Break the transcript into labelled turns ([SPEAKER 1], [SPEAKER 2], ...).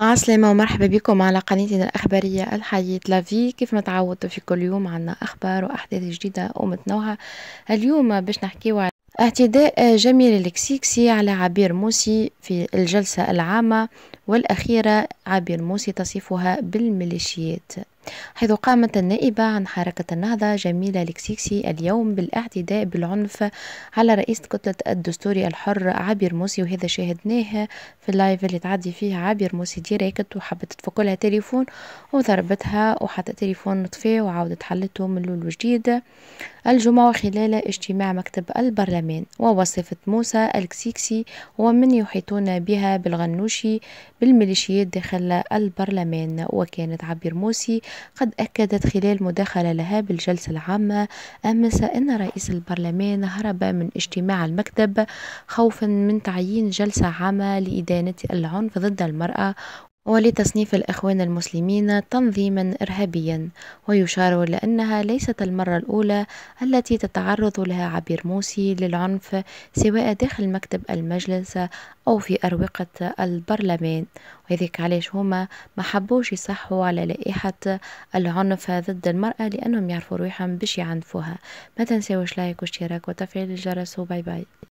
[SPEAKER 1] عسلامة آه، ومرحبا بكم على قناتنا الأخبارية الحياة لافي كيف ما تعودتوا في كل يوم عنا أخبار وأحداث جديدة ومتنوعة اليوم باش نحكيو على اعتداء جميل الكسيكسي على عبير موسي في الجلسة العامة والأخيرة عابر موسي تصفها بالميليشيات حيث قامت النائبة عن حركة النهضة جميلة لكسيكسي اليوم بالاعتداء بالعنف على رئيس كتلة الدستوري الحر عابر موسي وهذا شاهدناه في اللايف اللي تعدي فيه عابر موسي ديريكت وحبت تفكلها لها تليفون وضربتها وحتى تليفون نطفي وعاودت حلته من لول وجديد الجمعة خلال اجتماع مكتب البرلمان ووصفت موسى الكسيكسي ومن يحيطون بها بالغنوشي بالميليشيات داخل البرلمان وكانت عبير موسي قد أكدت خلال مداخلة لها بالجلسة العامة أمس أن رئيس البرلمان هرب من اجتماع المكتب خوفا من تعيين جلسة عامة لإدانة العنف ضد المرأة ولتصنيف الإخوان المسلمين تنظيما إرهابيا ويشار إلى أنها ليست المرة الأولى التي تتعرض لها عبير موسي للعنف سواء داخل مكتب المجلس أو في أروقة البرلمان وذلك علاش هما ما حبوش يصحوا على لائحة العنف ضد المرأة لأنهم يعرفوا روحهم باش يعنفوها ما تنساوش لايك واشتراك وتفعيل الجرس وباي باي